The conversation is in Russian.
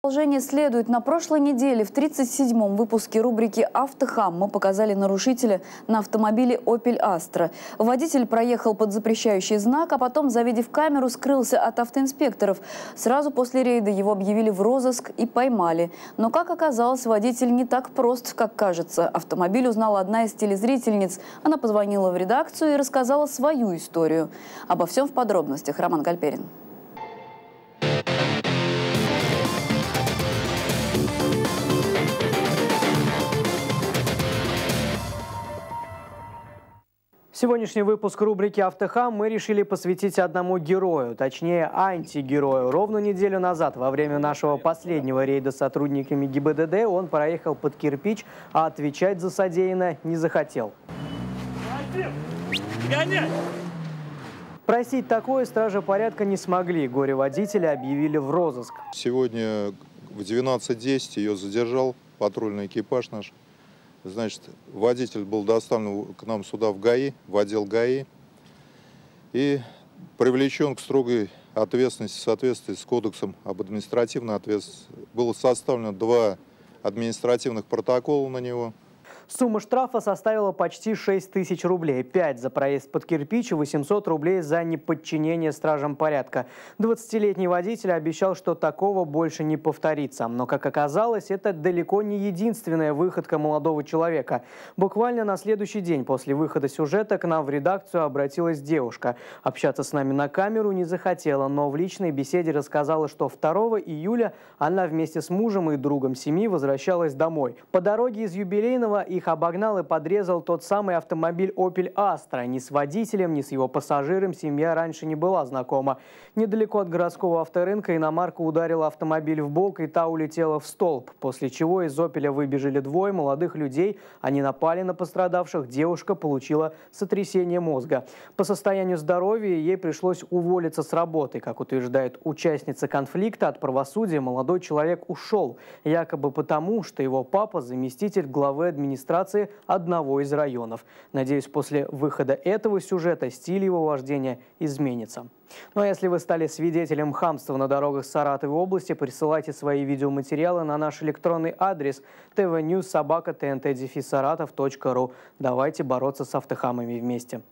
Продолжение следует. На прошлой неделе в 37-м выпуске рубрики «Автохам» мы показали нарушителя на автомобиле Opel Astra. Водитель проехал под запрещающий знак, а потом, завидев камеру, скрылся от автоинспекторов. Сразу после рейда его объявили в розыск и поймали. Но, как оказалось, водитель не так прост, как кажется. Автомобиль узнала одна из телезрительниц. Она позвонила в редакцию и рассказала свою историю. Обо всем в подробностях. Роман Гальперин. Сегодняшний выпуск рубрики Автохам мы решили посвятить одному герою, точнее антигерою. Ровно неделю назад, во время нашего последнего рейда с сотрудниками ГИБДД, он проехал под кирпич, а отвечать за содеянное не захотел. Просить такое стражи порядка не смогли. горе водители объявили в розыск. Сегодня в 19.10 ее задержал патрульный экипаж наш. Значит, водитель был доставлен к нам сюда в ГАИ, в отдел ГАИ, и привлечен к строгой ответственности в соответствии с Кодексом об административной ответственности. Было составлено два административных протокола на него – Сумма штрафа составила почти 6 тысяч рублей. 5 за проезд под кирпич и 800 рублей за неподчинение стражам порядка. 20-летний водитель обещал, что такого больше не повторится. Но, как оказалось, это далеко не единственная выходка молодого человека. Буквально на следующий день после выхода сюжета к нам в редакцию обратилась девушка. Общаться с нами на камеру не захотела, но в личной беседе рассказала, что 2 июля она вместе с мужем и другом семьи возвращалась домой. По дороге из юбилейного и их обогнал и подрезал тот самый автомобиль Opel Astra. Ни с водителем, ни с его пассажиром семья раньше не была знакома. Недалеко от городского авторынка иномарка ударила автомобиль в бок, и та улетела в столб, после чего из Opel выбежали двое молодых людей. Они напали на пострадавших, девушка получила сотрясение мозга. По состоянию здоровья ей пришлось уволиться с работы. Как утверждает участница конфликта, от правосудия молодой человек ушел, якобы потому, что его папа заместитель главы администрации администрации одного из районов. Надеюсь, после выхода этого сюжета стиль его вождения изменится. Ну а если вы стали свидетелем хамства на дорогах Саратовой области, присылайте свои видеоматериалы на наш электронный адрес tvnews.sobaka.tnt.defisaratov.ru. Давайте бороться с автохамами вместе.